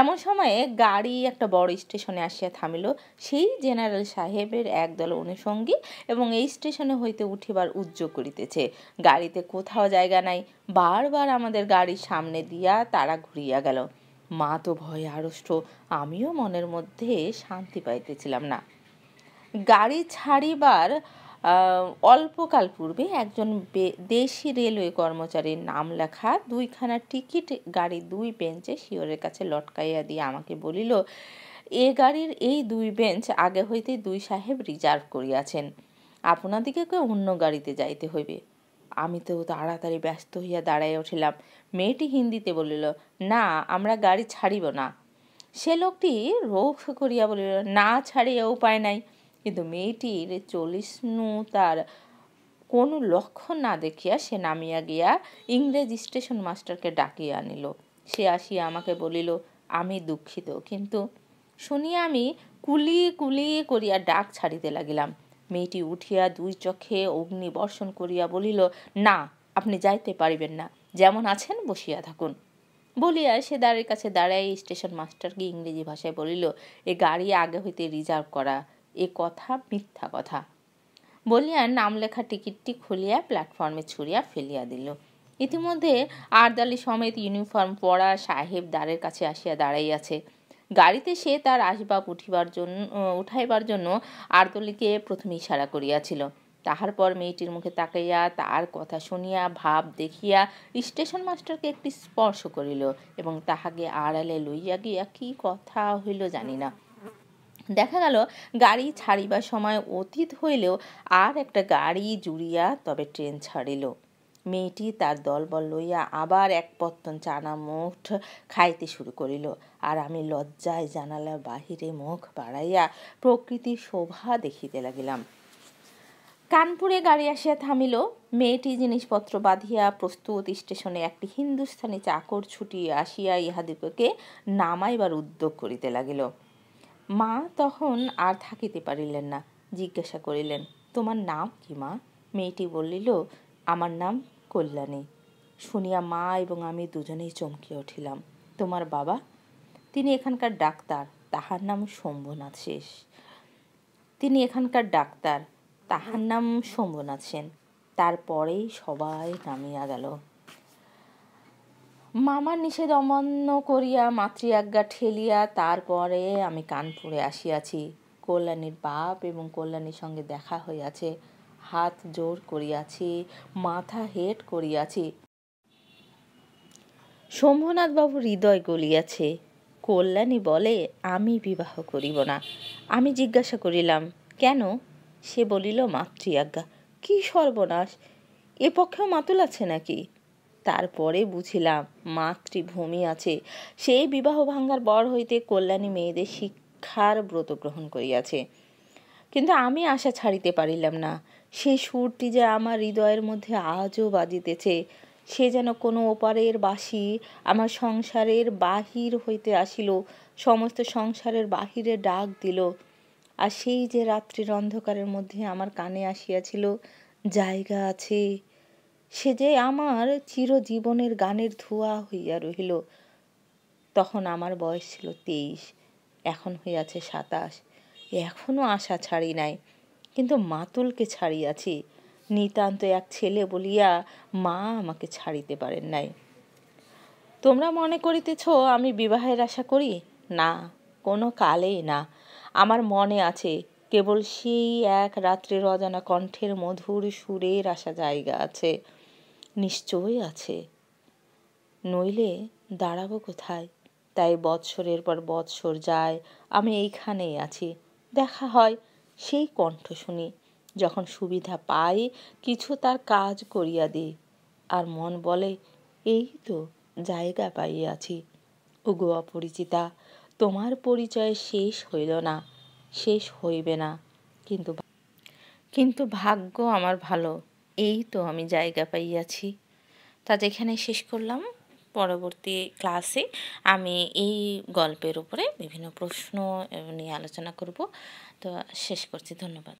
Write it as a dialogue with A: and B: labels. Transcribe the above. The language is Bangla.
A: এমন সময়ে গাড়ি একটা বড় স্টেশনে আসিয়া থামিল সেই জেনারেল সাহেবের একদল অনুষঙ্গী এবং এই স্টেশনে হইতে উঠিবার উদ্যোগ করিতেছে গাড়িতে কোথাও জায়গা নাই বারবার আমাদের গাড়ির সামনে দিয়া তারা ঘুরিয়া গেল মা তো ভয়ে আড়ষ্ট আমিও মনের মধ্যে শান্তি পাইতেছিলাম না গাড়ি ছাড়িবার অল্পকাল পূর্বে একজন দেশি রেলওয়ে কর্মচারীর নাম লেখা দুইখানা টিকিট গাড়ি দুই বেঞ্চে শিওরের কাছে লটকাইয়া দিয়ে আমাকে বলিল এ গাড়ির এই দুই বেঞ্চ আগে হইতে দুই সাহেব রিজার্ভ করিয়াছেন আপনাদিকে অন্য গাড়িতে যাইতে হইবে আমি তো তাড়াতাড়ি ব্যস্ত হইয়া দাঁড়াইয়া উঠিলাম মেয়েটি হিন্দিতে বলিল না আমরা গাড়ি ছাড়িব না সে লোকটি রোখ করিয়া বলিল না ছাড়িয়া উপায় নাই কিন্তু মেয়েটির চল্লিষ্ণু তার কোনো লক্ষণ না দেখিয়া সে নামিয়া গিয়া ইংরেজ স্টেশন মাস্টারকে ডাকিয়া আনিল সে আসিয়া আমাকে বলিল আমি দুঃখিত কিন্তু শুনিয়া আমি কুলি কুলি করিয়া ডাক ছাড়িতে লাগিলাম মেয়েটি উঠিয়া দুই চক্ষে অগ্নি বর্ষণ করিয়া বলিল না আপনি যাইতে পারিবেন না যেমন আছেন বসিয়া থাকুন বলিয়া সে দ্বারের কাছে দাঁড়াই স্টেশন মাস্টারকে ইংরেজি ভাষায় বলিল এ গাড়ি আগে হইতে রিজার্ভ করা এ কথা মিথ্যা কথা বলিয়া নাম লেখা টিকিটটি খুলিয়া প্ল্যাটফর্মে ছুঁড়িয়া ফেলিয়া দিল ইতিমধ্যে আরদালি সমেত ইউনিফর্ম পরা সাহেব দ্বারের কাছে আসিয়া দাঁড়াইয়াছে গাড়িতে সে তার আসবাব উঠিবার জন্য উঠাইবার জন্য আরদলিকে প্রথমে ইশারা করিয়াছিল তাহার পর মেয়েটির মুখে তাকাইয়া তার কথা শুনিয়া ভাব দেখিয়া স্টেশন মাস্টারকে একটি স্পর্শ করিল এবং তাহাকে আড়ালে লইয়া গিয়া কি কথা হইল জানি না দেখা গেল গাড়ি ছাড়িবার সময় অতীত হইলেও আর একটা গাড়ি জুড়িয়া তবে ট্রেন ছাড়িল মেয়েটি তার দলবল লইয়া আবার এক পত্তন চানা মুঠ খাইতে শুরু করিল আর আমি লজ্জায় জানালা বাহিরে মুখ বাড়াইয়া প্রকৃতির শোভা দেখিতে লাগিলাম কানপুরে গাড়ি আসিয়া থামিল মেয়েটি জিনিসপত্র বাঁধিয়া প্রস্তুত স্টেশনে একটি হিন্দুস্থানি চাকর ছুটি আসিয়া ইহাদিগকে নামাইবার উদ্যোগ করিতে লাগিল মা তখন আর থাকিতে পারিলেন না জিজ্ঞাসা করিলেন তোমার নাম কি মা মেয়েটি বলিল আমার নাম কল্যাণী শুনিয়া মা এবং আমি দুজনেই চমকে উঠিলাম তোমার বাবা তিনি এখানকার ডাক্তার তাহার নাম শম্ভুনাথ শেষ তিনি এখানকার ডাক্তার তাহার নাম শম্ভুনাথ সেন তারপরেই সবাই নামিয়া গেল মামার নিষেধ অমান্য করিয়া মাতৃ আজ্ঞা ঠেলিয়া তারপরে আমি কানপুরে আসিয়াছি কল্যাণীর বাপ এবং কল্যাণীর সঙ্গে দেখা হইয়াছে হাত জোর করিয়াছি মাথা হেট করিয়াছি শম্ভনাথবাবু হৃদয় গলিয়াছে কল্যাণী বলে আমি বিবাহ করিব না আমি জিজ্ঞাসা করিলাম কেন সে বলিল মাতৃ আজ্ঞা কি সর্বনাশ এ পক্ষেও মাতুল আছে নাকি তারপরে বুঝিলাম মাতৃভূমি আছে সেই বিবাহ ভাঙ্গার বর হইতে কল্যাণী মেয়েদের শিক্ষার ব্রত গ্রহণ করিয়াছে কিন্তু আমি আশা ছাড়িতে পারিলাম না সেই সুরটি যে আমার হৃদয়ের মধ্যে আজও বাজিতেছে সে যেন কোনো ওপারের বাসি আমার সংসারের বাহির হইতে আসিল সমস্ত সংসারের বাহিরে ডাক দিল আর সেই যে রাত্রির অন্ধকারের মধ্যে আমার কানে আসিয়াছিল জায়গা আছে সে যে আমার চিরজীবনের গানের ধোয়া হইয়া রহিল তখন আমার বয়স ছিল তেইশ এখন হইয়াছে সাতাশ এখনও আশা ছাড়ি নাই কিন্তু মাতুলকে ছাড়িয়াছি নিতান্ত এক ছেলে বলিয়া মা আমাকে ছাড়িতে পারেন নাই তোমরা মনে করিতেছ আমি বিবাহের আশা করি না কোনো কালেই না আমার মনে আছে কেবল সেই এক রাত্রের অজানা কণ্ঠের মধুর সুরের আসা জায়গা আছে নিশ্চয়ই আছে নইলে দাঁড়াব কোথায় তাই বৎসরের পর বৎসর যায় আমি এইখানেই আছি দেখা হয় সেই কণ্ঠ শুনি যখন সুবিধা পাই কিছু তার কাজ করিয়া দিই আর মন বলে এই তো জায়গা পাইয়াছি ওগো অপরিচিতা তোমার পরিচয় শেষ হইল না শেষ হইবে না কিন্তু কিন্তু ভাগ্য আমার ভালো এই তো আমি জায়গা পাইয়াছি তা যেখানে শেষ করলাম পরবর্তী ক্লাসে আমি এই গল্পের উপরে বিভিন্ন প্রশ্ন নিয়ে আলোচনা করব তো শেষ করছি ধন্যবাদ